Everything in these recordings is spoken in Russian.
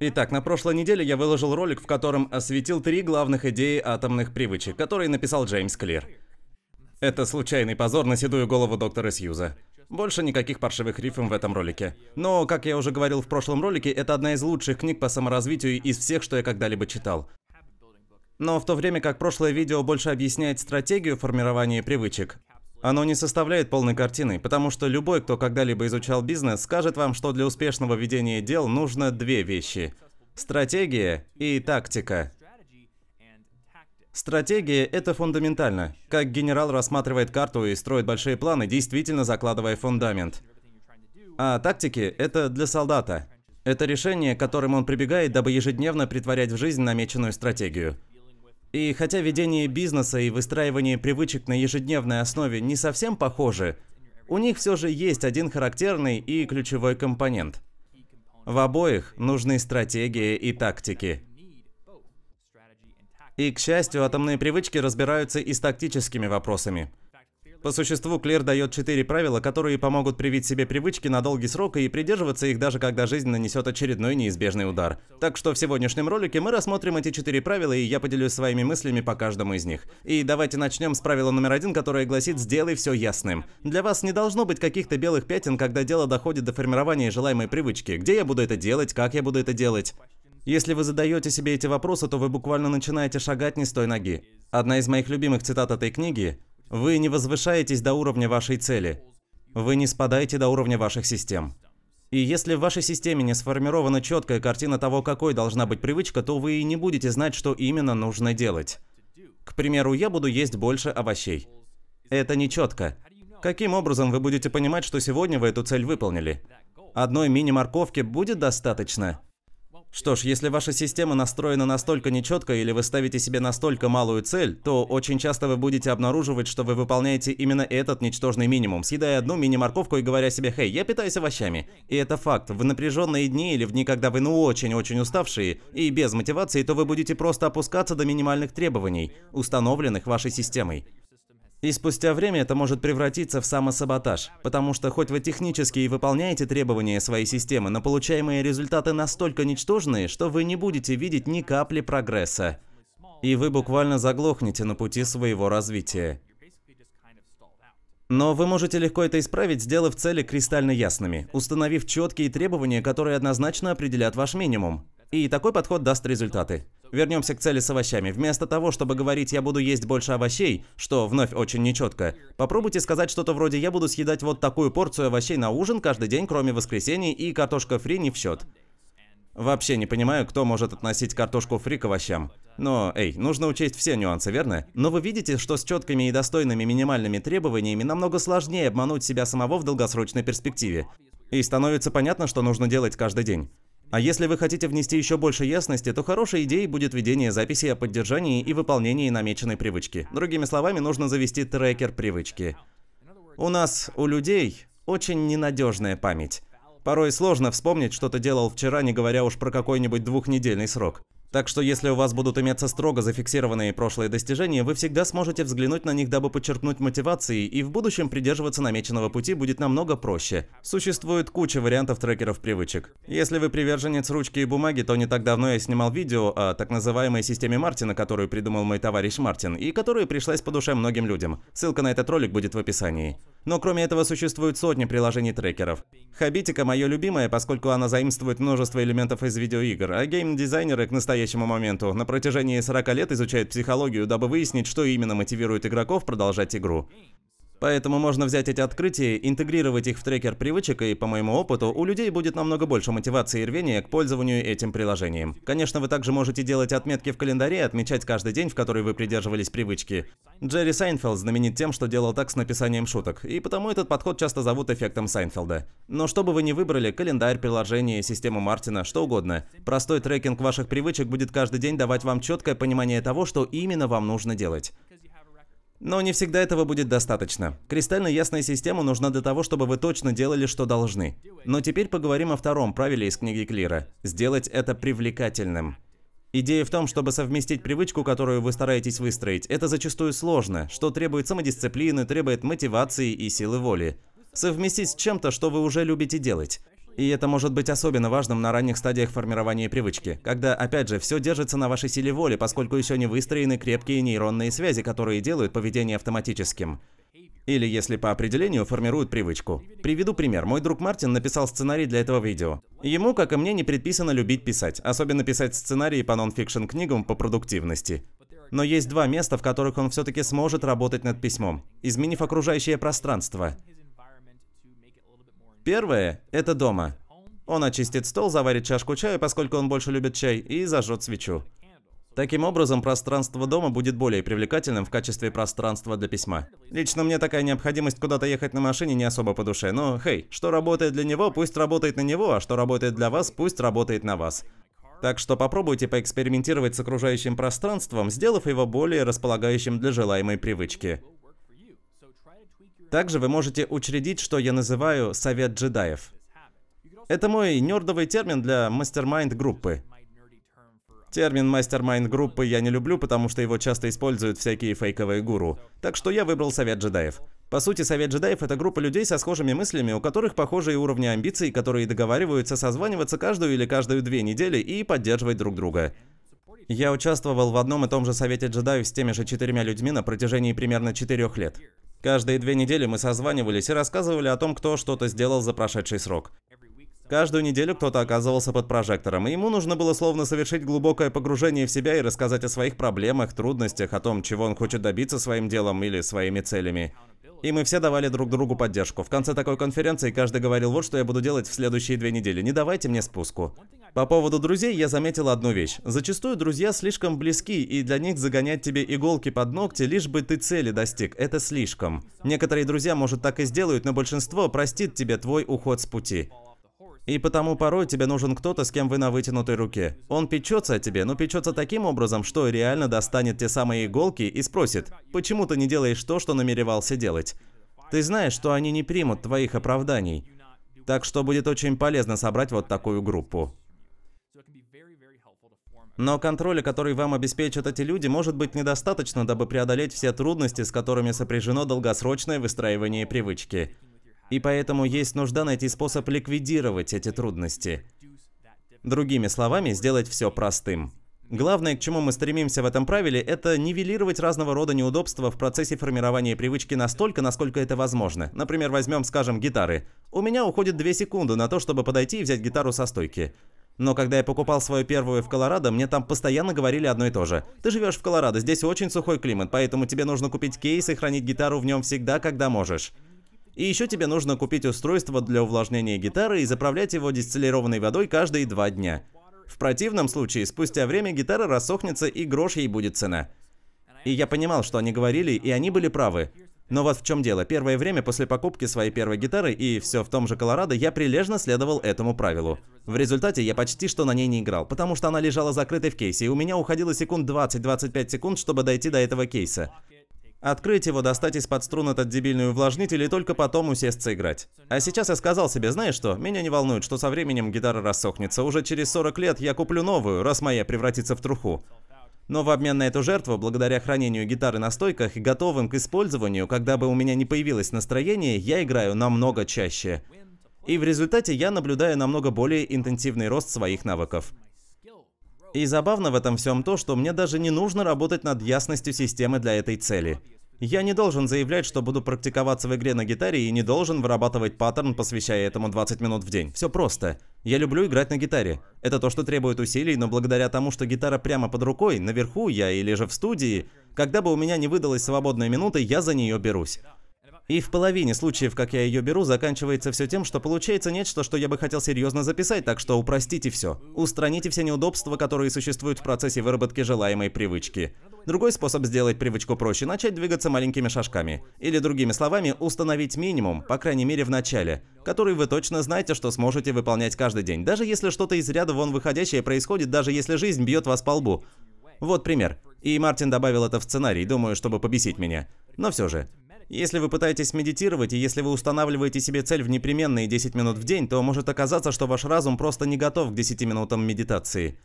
Итак, на прошлой неделе я выложил ролик, в котором осветил три главных идеи атомных привычек, которые написал Джеймс Клир. Это случайный позор на седую голову доктора Сьюза. Больше никаких паршивых рифм в этом ролике. Но, как я уже говорил в прошлом ролике, это одна из лучших книг по саморазвитию из всех, что я когда-либо читал. Но в то время как прошлое видео больше объясняет стратегию формирования привычек, оно не составляет полной картины, потому что любой, кто когда-либо изучал бизнес, скажет вам, что для успешного ведения дел нужно две вещи – стратегия и тактика. Стратегия – это фундаментально. Как генерал рассматривает карту и строит большие планы, действительно закладывая фундамент. А тактики – это для солдата. Это решение, к которым он прибегает, дабы ежедневно притворять в жизнь намеченную стратегию – и хотя ведение бизнеса и выстраивание привычек на ежедневной основе не совсем похожи, у них все же есть один характерный и ключевой компонент. В обоих нужны стратегии и тактики. И, к счастью, атомные привычки разбираются и с тактическими вопросами – по существу, Клер дает четыре правила, которые помогут привить себе привычки на долгий срок и придерживаться их даже когда жизнь нанесет очередной неизбежный удар. Так что в сегодняшнем ролике мы рассмотрим эти четыре правила, и я поделюсь своими мыслями по каждому из них. И давайте начнем с правила номер один, которое гласит «сделай все ясным». Для вас не должно быть каких-то белых пятен, когда дело доходит до формирования желаемой привычки. Где я буду это делать, как я буду это делать? Если вы задаете себе эти вопросы, то вы буквально начинаете шагать не с той ноги. Одна из моих любимых цитат этой книги вы не возвышаетесь до уровня вашей цели. Вы не спадаете до уровня ваших систем. И если в вашей системе не сформирована четкая картина того, какой должна быть привычка, то вы и не будете знать, что именно нужно делать. К примеру, я буду есть больше овощей. Это не четко. Каким образом вы будете понимать, что сегодня вы эту цель выполнили? Одной мини-морковки будет достаточно? Что ж, если ваша система настроена настолько нечетко или вы ставите себе настолько малую цель, то очень часто вы будете обнаруживать, что вы выполняете именно этот ничтожный минимум, съедая одну мини-морковку и говоря себе «Хей, я питаюсь овощами». И это факт. В напряженные дни или в дни, когда вы ну очень-очень уставшие и без мотивации, то вы будете просто опускаться до минимальных требований, установленных вашей системой. И спустя время это может превратиться в самосаботаж, потому что хоть вы технически и выполняете требования своей системы, но получаемые результаты настолько ничтожные, что вы не будете видеть ни капли прогресса. И вы буквально заглохнете на пути своего развития. Но вы можете легко это исправить, сделав цели кристально ясными, установив четкие требования, которые однозначно определят ваш минимум. И такой подход даст результаты. Вернемся к цели с овощами. Вместо того, чтобы говорить «я буду есть больше овощей», что вновь очень нечетко, попробуйте сказать что-то вроде «я буду съедать вот такую порцию овощей на ужин каждый день, кроме воскресений, и картошка фри не в счет». Вообще не понимаю, кто может относить картошку фри к овощам. Но, эй, нужно учесть все нюансы, верно? Но вы видите, что с четкими и достойными минимальными требованиями намного сложнее обмануть себя самого в долгосрочной перспективе. И становится понятно, что нужно делать каждый день. А если вы хотите внести еще больше ясности, то хорошей идеей будет ведение записи о поддержании и выполнении намеченной привычки. Другими словами, нужно завести трекер привычки. У нас, у людей, очень ненадежная память. Порой сложно вспомнить, что ты делал вчера, не говоря уж про какой-нибудь двухнедельный срок. Так что если у вас будут иметься строго зафиксированные прошлые достижения, вы всегда сможете взглянуть на них, дабы подчеркнуть мотивации, и в будущем придерживаться намеченного пути будет намного проще. Существует куча вариантов трекеров привычек. Если вы приверженец ручки и бумаги, то не так давно я снимал видео о так называемой системе Мартина, которую придумал мой товарищ Мартин, и которая пришлась по душе многим людям. Ссылка на этот ролик будет в описании. Но кроме этого существуют сотни приложений трекеров. Хабитика мое любимое, поскольку она заимствует множество элементов из видеоигр, а геймдизайнеры к настоящему настоящему моменту, на протяжении 40 лет изучает психологию, дабы выяснить, что именно мотивирует игроков продолжать игру. Поэтому можно взять эти открытия, интегрировать их в трекер привычек, и, по моему опыту, у людей будет намного больше мотивации и рвения к пользованию этим приложением. Конечно, вы также можете делать отметки в календаре и отмечать каждый день, в который вы придерживались привычки. Джерри Сайнфелд знаменит тем, что делал так с написанием шуток, и потому этот подход часто зовут эффектом Сайнфелда. Но что бы вы ни выбрали, календарь, приложение, систему Мартина, что угодно, простой трекинг ваших привычек будет каждый день давать вам четкое понимание того, что именно вам нужно делать. Но не всегда этого будет достаточно. Кристально ясная система нужна для того, чтобы вы точно делали, что должны. Но теперь поговорим о втором правиле из книги Клира. Сделать это привлекательным. Идея в том, чтобы совместить привычку, которую вы стараетесь выстроить, это зачастую сложно, что требует самодисциплины, требует мотивации и силы воли. Совместить с чем-то, что вы уже любите делать. И это может быть особенно важным на ранних стадиях формирования привычки, когда, опять же, все держится на вашей силе воли, поскольку еще не выстроены крепкие нейронные связи, которые делают поведение автоматическим. Или если по определению формируют привычку. Приведу пример. Мой друг Мартин написал сценарий для этого видео. Ему, как и мне, не предписано любить писать, особенно писать сценарии по нонфикшн книгам по продуктивности. Но есть два места, в которых он все-таки сможет работать над письмом, изменив окружающее пространство. Первое – это дома. Он очистит стол, заварит чашку чая, поскольку он больше любит чай, и зажжет свечу. Таким образом, пространство дома будет более привлекательным в качестве пространства для письма. Лично мне такая необходимость куда-то ехать на машине не особо по душе, но, хей, что работает для него, пусть работает на него, а что работает для вас, пусть работает на вас. Так что попробуйте поэкспериментировать с окружающим пространством, сделав его более располагающим для желаемой привычки. Также вы можете учредить, что я называю «совет джедаев». Это мой нердовый термин для мастермайнд группы. Термин мастермайнд группы я не люблю, потому что его часто используют всякие фейковые гуру. Так что я выбрал совет джедаев. По сути, совет джедаев — это группа людей со схожими мыслями, у которых похожие уровни амбиций, которые договариваются созваниваться каждую или каждую две недели и поддерживать друг друга. Я участвовал в одном и том же совете джедаев с теми же четырьмя людьми на протяжении примерно четырех лет. Каждые две недели мы созванивались и рассказывали о том, кто что-то сделал за прошедший срок. Каждую неделю кто-то оказывался под прожектором, и ему нужно было словно совершить глубокое погружение в себя и рассказать о своих проблемах, трудностях, о том, чего он хочет добиться своим делом или своими целями. И мы все давали друг другу поддержку. В конце такой конференции каждый говорил, вот что я буду делать в следующие две недели. Не давайте мне спуску. По поводу друзей я заметил одну вещь. Зачастую друзья слишком близки, и для них загонять тебе иголки под ногти, лишь бы ты цели достиг. Это слишком. Некоторые друзья, может, так и сделают, но большинство простит тебе твой уход с пути. И потому порой тебе нужен кто-то, с кем вы на вытянутой руке. Он печется о тебе, но печется таким образом, что реально достанет те самые иголки и спросит, почему ты не делаешь то, что намеревался делать. Ты знаешь, что они не примут твоих оправданий. Так что будет очень полезно собрать вот такую группу. Но контроля, который вам обеспечат эти люди, может быть недостаточно, дабы преодолеть все трудности, с которыми сопряжено долгосрочное выстраивание привычки и поэтому есть нужда найти способ ликвидировать эти трудности. Другими словами, сделать все простым. Главное, к чему мы стремимся в этом правиле, это нивелировать разного рода неудобства в процессе формирования привычки настолько, насколько это возможно. Например, возьмем, скажем, гитары. У меня уходит 2 секунды на то, чтобы подойти и взять гитару со стойки. Но когда я покупал свою первую в Колорадо, мне там постоянно говорили одно и то же. Ты живешь в Колорадо, здесь очень сухой климат, поэтому тебе нужно купить кейс и хранить гитару в нем всегда, когда можешь. И еще тебе нужно купить устройство для увлажнения гитары и заправлять его дистиллированной водой каждые два дня. В противном случае, спустя время гитара рассохнется и грош ей будет цена. И я понимал, что они говорили, и они были правы. Но вот в чем дело. Первое время после покупки своей первой гитары и все в том же Колорадо я прилежно следовал этому правилу. В результате я почти что на ней не играл, потому что она лежала закрытой в кейсе, и у меня уходило секунд 20-25 секунд, чтобы дойти до этого кейса. Открыть его, достать из-под струн этот дебильный увлажнитель и только потом усесться играть. А сейчас я сказал себе, знаешь что, меня не волнует, что со временем гитара рассохнется. Уже через 40 лет я куплю новую, раз моя превратится в труху. Но в обмен на эту жертву, благодаря хранению гитары на стойках и готовым к использованию, когда бы у меня не появилось настроение, я играю намного чаще. И в результате я наблюдаю намного более интенсивный рост своих навыков. И забавно в этом всем то, что мне даже не нужно работать над ясностью системы для этой цели. Я не должен заявлять, что буду практиковаться в игре на гитаре и не должен вырабатывать паттерн, посвящая этому 20 минут в день. Все просто. Я люблю играть на гитаре. Это то, что требует усилий, но благодаря тому, что гитара прямо под рукой, наверху я или же в студии, когда бы у меня не выдалась свободная минута, я за нее берусь. И в половине случаев, как я ее беру, заканчивается все тем, что получается нечто, что я бы хотел серьезно записать, так что упростите все. Устраните все неудобства, которые существуют в процессе выработки желаемой привычки. Другой способ сделать привычку проще – начать двигаться маленькими шажками. Или другими словами, установить минимум, по крайней мере в начале, который вы точно знаете, что сможете выполнять каждый день, даже если что-то из ряда вон выходящее происходит, даже если жизнь бьет вас по лбу. Вот пример. И Мартин добавил это в сценарий, думаю, чтобы побесить меня. Но все же. Если вы пытаетесь медитировать и если вы устанавливаете себе цель в непременные 10 минут в день, то может оказаться, что ваш разум просто не готов к 10 минутам медитации.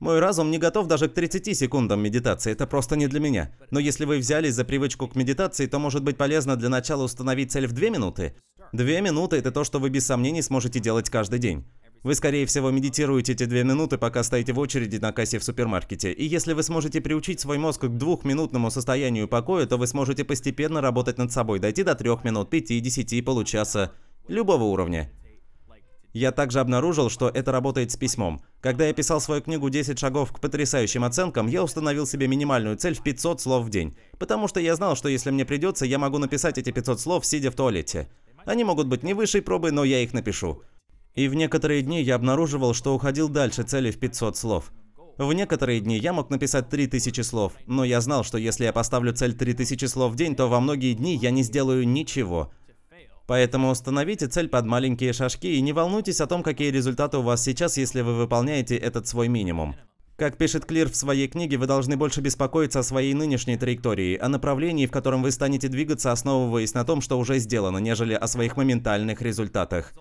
Мой разум не готов даже к 30 секундам медитации, это просто не для меня. Но если вы взялись за привычку к медитации, то может быть полезно для начала установить цель в 2 минуты. 2 минуты – это то, что вы без сомнений сможете делать каждый день. Вы, скорее всего, медитируете эти две минуты, пока стоите в очереди на кассе в супермаркете. И если вы сможете приучить свой мозг к двухминутному состоянию покоя, то вы сможете постепенно работать над собой, дойти до трех минут, пяти, десяти, получаса, любого уровня. Я также обнаружил, что это работает с письмом. Когда я писал свою книгу «10 шагов к потрясающим оценкам», я установил себе минимальную цель в 500 слов в день. Потому что я знал, что если мне придется, я могу написать эти 500 слов, сидя в туалете. Они могут быть не высшей пробы, но я их напишу. И в некоторые дни я обнаруживал, что уходил дальше цели в 500 слов. В некоторые дни я мог написать 3000 слов, но я знал, что если я поставлю цель 3000 слов в день, то во многие дни я не сделаю ничего. Поэтому установите цель под маленькие шажки и не волнуйтесь о том, какие результаты у вас сейчас, если вы выполняете этот свой минимум. Как пишет Клир в своей книге, вы должны больше беспокоиться о своей нынешней траектории, о направлении, в котором вы станете двигаться, основываясь на том, что уже сделано, нежели о своих моментальных результатах.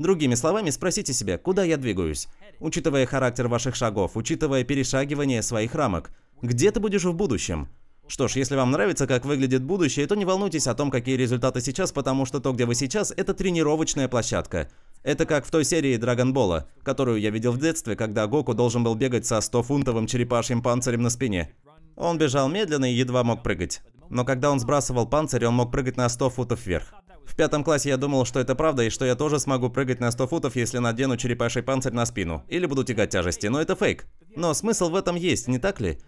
Другими словами, спросите себя, куда я двигаюсь? Учитывая характер ваших шагов, учитывая перешагивание своих рамок, где ты будешь в будущем? Что ж, если вам нравится, как выглядит будущее, то не волнуйтесь о том, какие результаты сейчас, потому что то, где вы сейчас, это тренировочная площадка. Это как в той серии Драгонбола, которую я видел в детстве, когда Гоку должен был бегать со 100-фунтовым черепашьим панцирем на спине. Он бежал медленно и едва мог прыгать. Но когда он сбрасывал панцирь, он мог прыгать на 100 футов вверх. В пятом классе я думал, что это правда и что я тоже смогу прыгать на 100 футов, если надену черепаший панцирь на спину. Или буду тягать тяжести, но это фейк. Но смысл в этом есть, не так ли?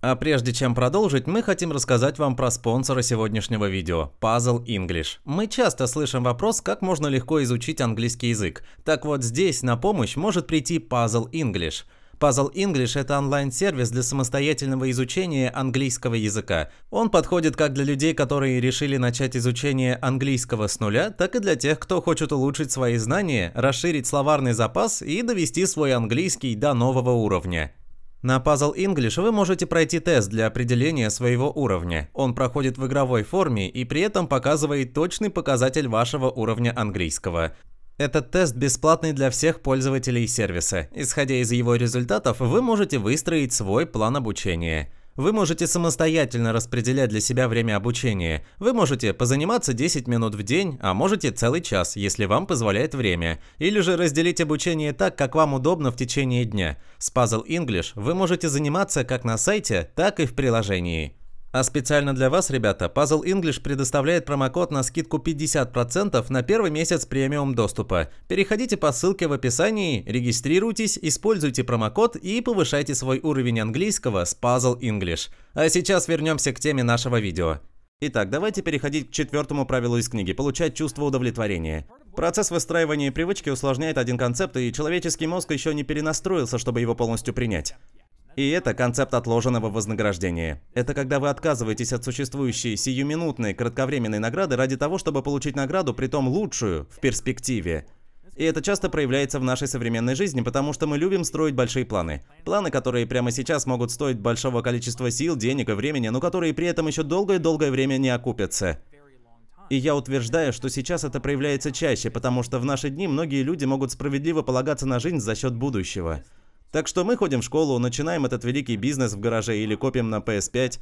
А прежде чем продолжить, мы хотим рассказать вам про спонсора сегодняшнего видео – Puzzle English. Мы часто слышим вопрос, как можно легко изучить английский язык. Так вот здесь на помощь может прийти Puzzle English – Puzzle English – это онлайн-сервис для самостоятельного изучения английского языка. Он подходит как для людей, которые решили начать изучение английского с нуля, так и для тех, кто хочет улучшить свои знания, расширить словарный запас и довести свой английский до нового уровня. На Puzzle English вы можете пройти тест для определения своего уровня. Он проходит в игровой форме и при этом показывает точный показатель вашего уровня английского. Этот тест бесплатный для всех пользователей сервиса. Исходя из его результатов, вы можете выстроить свой план обучения. Вы можете самостоятельно распределять для себя время обучения. Вы можете позаниматься 10 минут в день, а можете целый час, если вам позволяет время. Или же разделить обучение так, как вам удобно в течение дня. С Puzzle English вы можете заниматься как на сайте, так и в приложении. А специально для вас, ребята, Puzzle English предоставляет промокод на скидку 50% на первый месяц премиум доступа. Переходите по ссылке в описании, регистрируйтесь, используйте промокод и повышайте свой уровень английского с Puzzle English. А сейчас вернемся к теме нашего видео. Итак, давайте переходить к четвертому правилу из книги – получать чувство удовлетворения. Процесс выстраивания привычки усложняет один концепт, и человеческий мозг еще не перенастроился, чтобы его полностью принять. И это концепт отложенного вознаграждения. Это когда вы отказываетесь от существующей сиюминутной кратковременной награды ради того, чтобы получить награду, притом лучшую, в перспективе. И это часто проявляется в нашей современной жизни, потому что мы любим строить большие планы. Планы, которые прямо сейчас могут стоить большого количества сил, денег и времени, но которые при этом еще долгое-долгое время не окупятся. И я утверждаю, что сейчас это проявляется чаще, потому что в наши дни многие люди могут справедливо полагаться на жизнь за счет будущего. Так что мы ходим в школу, начинаем этот великий бизнес в гараже или копим на PS5.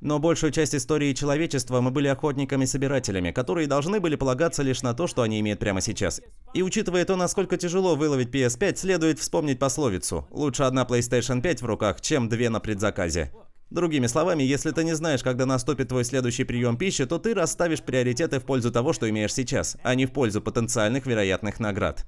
Но большую часть истории человечества мы были охотниками-собирателями, которые должны были полагаться лишь на то, что они имеют прямо сейчас. И учитывая то, насколько тяжело выловить PS5, следует вспомнить пословицу «Лучше одна PlayStation 5 в руках, чем две на предзаказе». Другими словами, если ты не знаешь, когда наступит твой следующий прием пищи, то ты расставишь приоритеты в пользу того, что имеешь сейчас, а не в пользу потенциальных вероятных наград.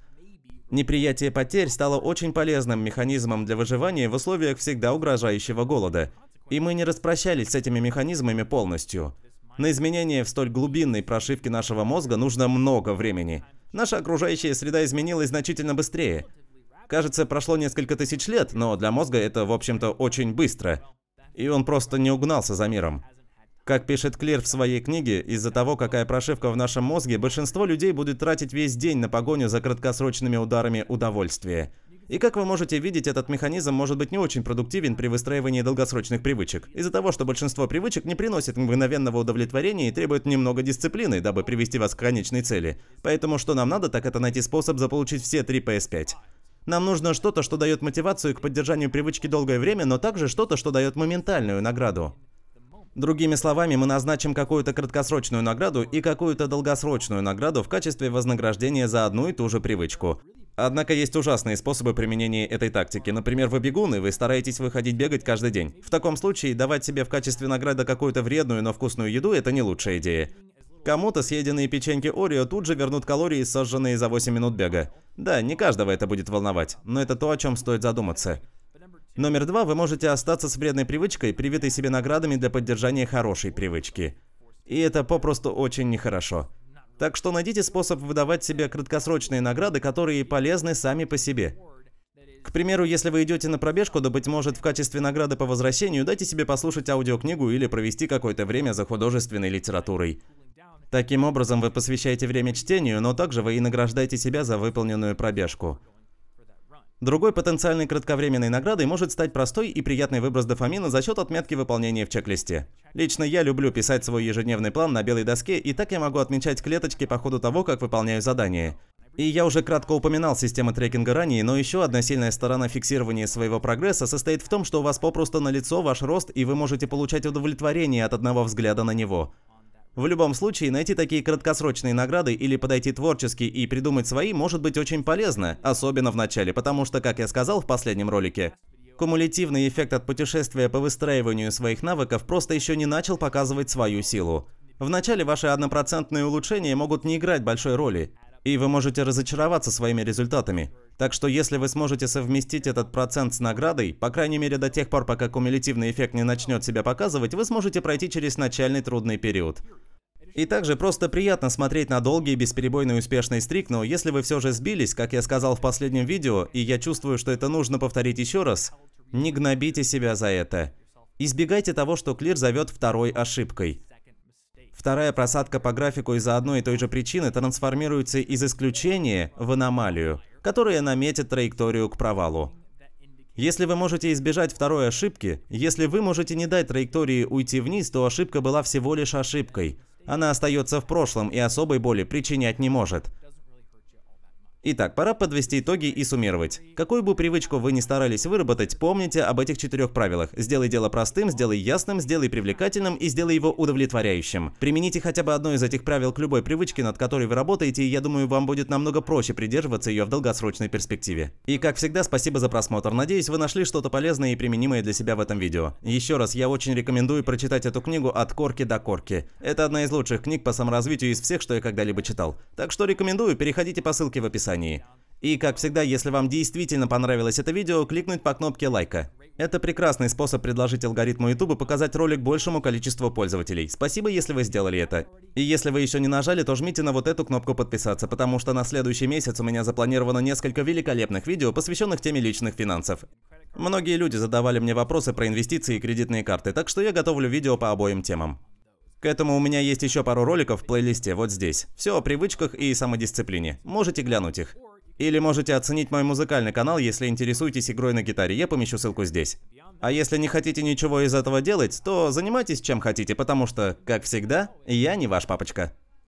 Неприятие потерь стало очень полезным механизмом для выживания в условиях всегда угрожающего голода, и мы не распрощались с этими механизмами полностью. На изменение в столь глубинной прошивке нашего мозга нужно много времени. Наша окружающая среда изменилась значительно быстрее. Кажется, прошло несколько тысяч лет, но для мозга это, в общем-то, очень быстро. И он просто не угнался за миром. Как пишет Клер в своей книге, из-за того, какая прошивка в нашем мозге, большинство людей будет тратить весь день на погоню за краткосрочными ударами удовольствия. И как вы можете видеть, этот механизм может быть не очень продуктивен при выстраивании долгосрочных привычек, из-за того, что большинство привычек не приносит мгновенного удовлетворения и требует немного дисциплины, дабы привести вас к конечной цели. Поэтому что нам надо, так это найти способ заполучить все три PS5. Нам нужно что-то, что дает мотивацию к поддержанию привычки долгое время, но также что-то, что дает моментальную награду. Другими словами, мы назначим какую-то краткосрочную награду и какую-то долгосрочную награду в качестве вознаграждения за одну и ту же привычку. Однако есть ужасные способы применения этой тактики. Например, вы бегуны, вы стараетесь выходить бегать каждый день. В таком случае давать себе в качестве награды какую-то вредную, но вкусную еду – это не лучшая идея. Кому-то съеденные печеньки Орео тут же вернут калории, сожженные за 8 минут бега. Да, не каждого это будет волновать, но это то, о чем стоит задуматься. Номер два, вы можете остаться с вредной привычкой, привитой себе наградами для поддержания хорошей привычки. И это попросту очень нехорошо. Так что найдите способ выдавать себе краткосрочные награды, которые полезны сами по себе. К примеру, если вы идете на пробежку, то, да, быть может, в качестве награды по возвращению дайте себе послушать аудиокнигу или провести какое-то время за художественной литературой. Таким образом, вы посвящаете время чтению, но также вы и награждаете себя за выполненную пробежку. Другой потенциальной кратковременной наградой может стать простой и приятный выброс дофамина за счет отметки выполнения в чек-листе. Лично я люблю писать свой ежедневный план на белой доске, и так я могу отмечать клеточки по ходу того, как выполняю задание. И я уже кратко упоминал систему трекинга ранее, но еще одна сильная сторона фиксирования своего прогресса состоит в том, что у вас попросту на лицо ваш рост, и вы можете получать удовлетворение от одного взгляда на него. В любом случае, найти такие краткосрочные награды или подойти творчески и придумать свои может быть очень полезно, особенно в начале, потому что, как я сказал в последнем ролике, кумулятивный эффект от путешествия по выстраиванию своих навыков просто еще не начал показывать свою силу. Вначале ваши однопроцентные улучшения могут не играть большой роли, и вы можете разочароваться своими результатами. Так что если вы сможете совместить этот процент с наградой, по крайней мере до тех пор, пока кумулятивный эффект не начнет себя показывать, вы сможете пройти через начальный трудный период. И также просто приятно смотреть на долгий бесперебойный успешный стрик, но если вы все же сбились, как я сказал в последнем видео, и я чувствую, что это нужно повторить еще раз, не гнобите себя за это. Избегайте того, что Клир зовет второй ошибкой. Вторая просадка по графику из-за одной и той же причины трансформируется из исключения в аномалию, которая наметит траекторию к провалу. Если вы можете избежать второй ошибки, если вы можете не дать траектории уйти вниз, то ошибка была всего лишь ошибкой. Она остается в прошлом и особой боли причинять не может. Итак, пора подвести итоги и суммировать. Какую бы привычку вы ни старались выработать, помните об этих четырех правилах. Сделай дело простым, сделай ясным, сделай привлекательным и сделай его удовлетворяющим. Примените хотя бы одно из этих правил к любой привычке, над которой вы работаете, и я думаю, вам будет намного проще придерживаться ее в долгосрочной перспективе. И как всегда, спасибо за просмотр. Надеюсь, вы нашли что-то полезное и применимое для себя в этом видео. Еще раз, я очень рекомендую прочитать эту книгу «От корки до корки». Это одна из лучших книг по саморазвитию из всех, что я когда-либо читал. Так что рекомендую, переходите по ссылке в описании описании. И, как всегда, если вам действительно понравилось это видео, кликнуть по кнопке лайка. Это прекрасный способ предложить алгоритму YouTube показать ролик большему количеству пользователей. Спасибо, если вы сделали это. И если вы еще не нажали, то жмите на вот эту кнопку подписаться, потому что на следующий месяц у меня запланировано несколько великолепных видео, посвященных теме личных финансов. Многие люди задавали мне вопросы про инвестиции и кредитные карты, так что я готовлю видео по обоим темам. К этому у меня есть еще пару роликов в плейлисте вот здесь. Все о привычках и самодисциплине. Можете глянуть их. Или можете оценить мой музыкальный канал, если интересуетесь игрой на гитаре, я помещу ссылку здесь. А если не хотите ничего из этого делать, то занимайтесь чем хотите, потому что, как всегда, я не ваш папочка.